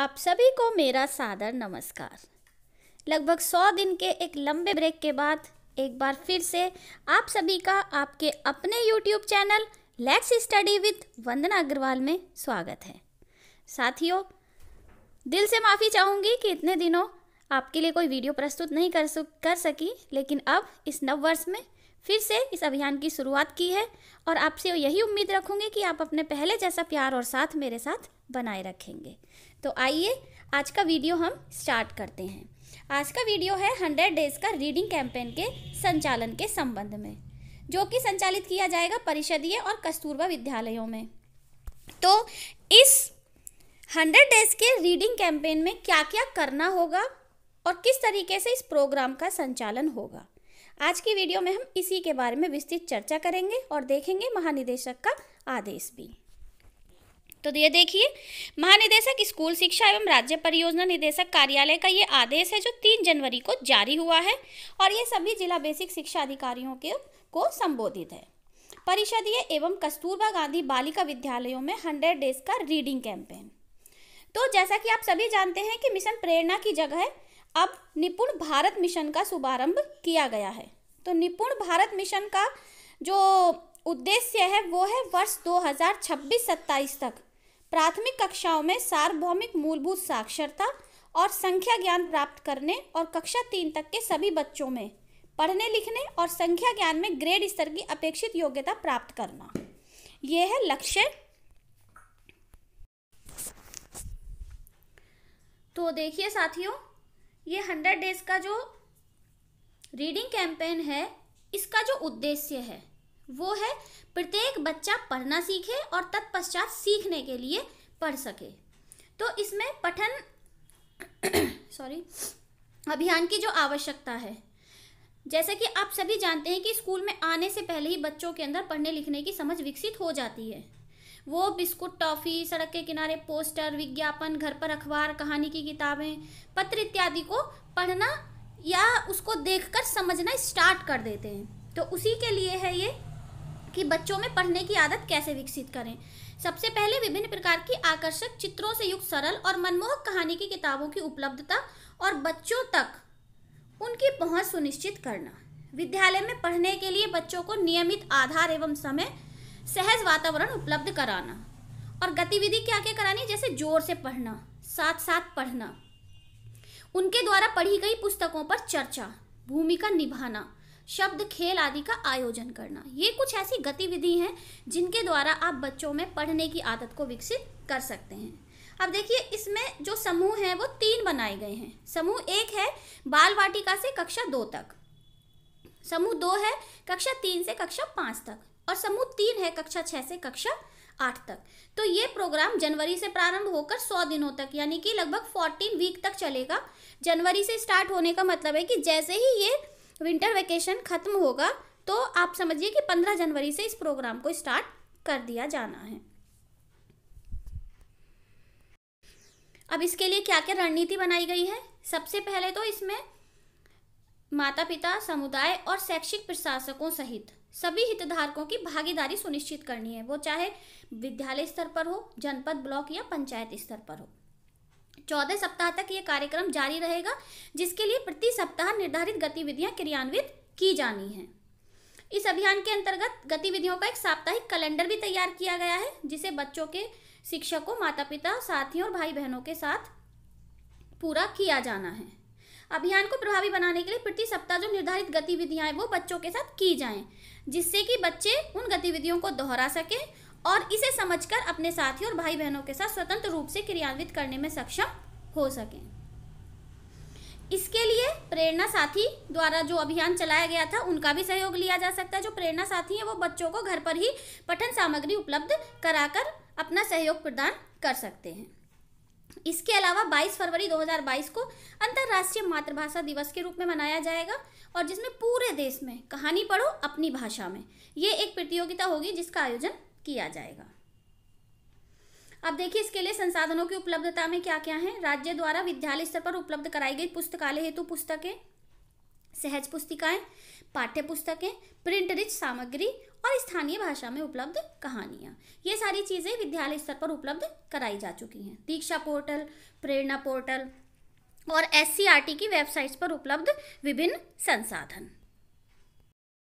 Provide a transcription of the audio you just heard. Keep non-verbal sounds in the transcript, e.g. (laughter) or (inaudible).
आप सभी को मेरा सादर नमस्कार लगभग सौ दिन के एक लंबे ब्रेक के बाद एक बार फिर से आप सभी का आपके अपने YouTube channel let's study with Vandana Agrawal में स्वागत है साथियों दिल से माफ़ी चाहूँगी कि इतने दिनों आपके लिए कोई वीडियो प्रस्तुत नहीं कर सक कर सकी लेकिन अब इस नव वर्ष में फिर से इस अभियान की शुरुआत की है और आपसे यही उम्मीद रखूंगी कि आप अपने पहले जैसा प्यार और साथ मेरे साथ बनाए रखेंगे तो आइए आज का वीडियो हम स्टार्ट करते हैं आज का वीडियो है हंड्रेड डेज का रीडिंग कैंपेन के संचालन के संबंध में जो कि संचालित किया जाएगा परिषदीय और कस्तूरबा विद्यालयों में तो इस हंड्रेड डेज के रीडिंग कैंपेन में क्या क्या करना होगा और किस तरीके से इस प्रोग्राम का संचालन होगा आज की वीडियो में हम इसी के बारे में विस्तृत चर्चा करेंगे और देखेंगे महानिदेशक का आदेश भी तो ये देखिए महानिदेशक स्कूल शिक्षा एवं राज्य परियोजना निदेशक कार्यालय का ये आदेश है जो तीन जनवरी को जारी हुआ है और ये सभी जिला बेसिक शिक्षा अधिकारियों के को संबोधित है परिषदीय एवं कस्तूरबा गांधी बालिका विद्यालयों में हंड्रेड डेज का रीडिंग कैंपेन तो जैसा कि आप सभी जानते हैं कि मिशन प्रेरणा की जगह अब निपुण भारत मिशन का शुभारंभ किया गया है तो निपुण भारत मिशन का जो उद्देश्य है वो है वर्ष 2026-27 तक प्राथमिक कक्षाओं में सार्वभौमिक मूलभूत साक्षरता और संख्या ज्ञान प्राप्त करने और कक्षा तीन तक के सभी बच्चों में पढ़ने लिखने और संख्या ज्ञान में ग्रेड स्तर की अपेक्षित योग्यता प्राप्त करना यह है लक्ष्य तो देखिए साथियों ये हंड्रेड डेज का जो रीडिंग कैंपेन है इसका जो उद्देश्य है वो है प्रत्येक बच्चा पढ़ना सीखे और तत्पश्चात सीखने के लिए पढ़ सके तो इसमें पठन सॉरी (coughs) अभियान की जो आवश्यकता है जैसे कि आप सभी जानते हैं कि स्कूल में आने से पहले ही बच्चों के अंदर पढ़ने लिखने की समझ विकसित हो जाती है वो बिस्कुट टॉफ़ी सड़क के किनारे पोस्टर विज्ञापन घर पर अखबार कहानी की किताबें पत्र इत्यादि को पढ़ना या उसको कर समझना स्टार्ट कर देते हैं तो उसी के लिए है ये कि बच्चों में पढ़ने की आदत कैसे विकसित करें सबसे पहले विभिन्न प्रकार की आकर्षक चित्रों से युक्त सरल और मनमोहक कहानी की किताबों की उपलब्धता और बच्चों तक उनकी पहुंच सुनिश्चित करना विद्यालय में पढ़ने के लिए बच्चों को नियमित आधार एवं समय सहज वातावरण उपलब्ध कराना और गतिविधि क्या क्या करानी जैसे जोर से पढ़ना साथ साथ पढ़ना उनके द्वारा पढ़ी गई पुस्तकों पर चर्चा भूमिका निभाना शब्द खेल आदि का आयोजन करना ये कुछ ऐसी गतिविधि हैं जिनके द्वारा आप बच्चों में पढ़ने की आदत को विकसित कर सकते हैं अब देखिए इसमें जो समूह हैं वो तीन बनाए गए हैं समूह एक है बाल वाटिका से कक्षा दो तक समूह दो है कक्षा तीन से कक्षा पाँच तक और समूह तीन है कक्षा छः से कक्षा आठ तक तो ये प्रोग्राम जनवरी से प्रारंभ होकर सौ दिनों तक यानी कि लगभग फोर्टीन वीक तक चलेगा जनवरी से स्टार्ट होने का मतलब है कि जैसे ही ये विंटर वेकेशन खत्म होगा तो आप समझिए कि पंद्रह जनवरी से इस प्रोग्राम को स्टार्ट कर दिया जाना है अब इसके लिए क्या क्या रणनीति बनाई गई है सबसे पहले तो इसमें माता पिता समुदाय और शैक्षिक प्रशासकों सहित सभी हितधारकों की भागीदारी सुनिश्चित करनी है वो चाहे विद्यालय स्तर पर हो जनपद ब्लॉक या पंचायत स्तर पर हो चौदह सप्ताह तक ये कार्यक्रम जारी रहेगा जिसके लिए प्रति सप्ताह निर्धारित गतिविधियां क्रियान्वित की जानी हैं इस अभियान के अंतर्गत गतिविधियों का एक साप्ताहिक कैलेंडर भी तैयार किया गया है जिसे बच्चों के शिक्षकों माता पिता साथियों और भाई बहनों के साथ पूरा किया जाना है अभियान को प्रभावी बनाने के लिए प्रति सप्ताह जो निर्धारित गतिविधियाँ हैं वो बच्चों के साथ की जाएँ जिससे कि बच्चे उन गतिविधियों को दोहरा सकें और इसे समझकर अपने साथियों और भाई बहनों के साथ स्वतंत्र रूप से क्रियान्वित करने में सक्षम हो सकें इसके लिए प्रेरणा साथी द्वारा जो अभियान चलाया गया था उनका भी सहयोग लिया जा सकता है जो प्रेरणा साथी हैं वो बच्चों को घर पर ही पठन सामग्री उपलब्ध कराकर अपना सहयोग प्रदान कर सकते हैं इसके अलावा 22 फरवरी 2022 को अंतर्राष्ट्रीय मातृभाषा दिवस के रूप में मनाया जाएगा और जिसमें पूरे देश में कहानी पढ़ो अपनी भाषा में ये एक प्रतियोगिता होगी जिसका आयोजन किया जाएगा अब देखिए इसके लिए संसाधनों की उपलब्धता में क्या क्या है राज्य द्वारा विद्यालय स्तर पर उपलब्ध कराई गई पुस्तकालय हेतु पुस्तकें सहज पुस्तिकाएं पाठ्य पुस्तकें प्रिंट रिच सामग्री और स्थानीय भाषा में उपलब्ध कहानियाँ ये सारी चीज़ें विद्यालय स्तर पर उपलब्ध कराई जा चुकी हैं दीक्षा पोर्टल प्रेरणा पोर्टल और एस की वेबसाइट्स पर उपलब्ध विभिन्न संसाधन